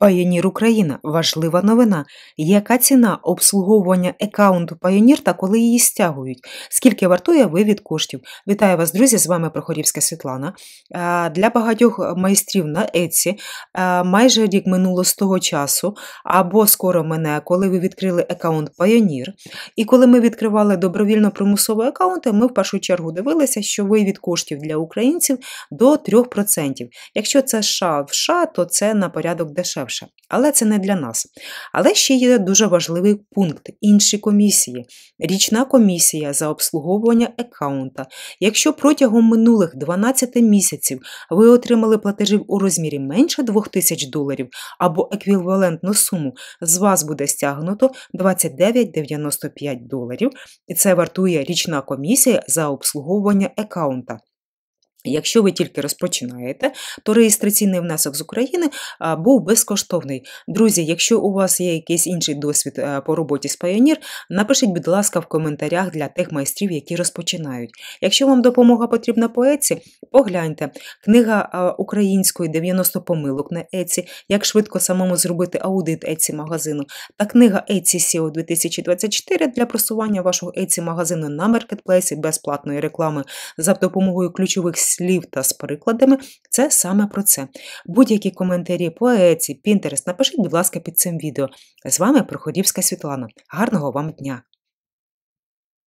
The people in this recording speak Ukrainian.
Pioneer Україна важлива новина. Яка ціна обслуговування аккаунту Pioneer та коли її стягують? Скільки вартує вивід коштів? Вітаю вас, друзі! З вами Прохорівська Світлана. Для багатьох майстрів на Еці майже рік минуло з того часу, або скоро мене, коли ви відкрили аккаунт Pioneer. І коли ми відкривали добровільно примусові аккаунти, ми в першу чергу дивилися, що вивід коштів для українців до 3%. Якщо це США в США, то це на порядок дешевше дешевше, але це не для нас. Але ще є дуже важливий пункт інші комісії. Річна комісія за обслуговування аккаунта. Якщо протягом минулих 12 місяців ви отримали платежів у розмірі менше 2000 доларів або еквівалентну суму, з вас буде стягнуто 29,95 доларів, і це вартує річна комісія за обслуговування аккаунта. Якщо ви тільки розпочинаєте, то реєстраційний внесок з України був безкоштовний. Друзі, якщо у вас є якийсь інший досвід по роботі з Pioneer, напишіть, будь ласка, в коментарях для тих майстрів, які розпочинають. Якщо вам допомога потрібна по Еці, погляньте. Книга української 90 помилок на Еці, як швидко самому зробити аудит Еці магазину, та книга Еці SEO 2024 для просування вашого Еці магазину на маркетплейсі безплатної реклами за допомогою ключових слів та з прикладами, це саме про це. Будь-які коментарі, поеці, пінтерес, напишіть, будь ласка, під цим відео. З вами Проходівська Світлана. Гарного вам дня!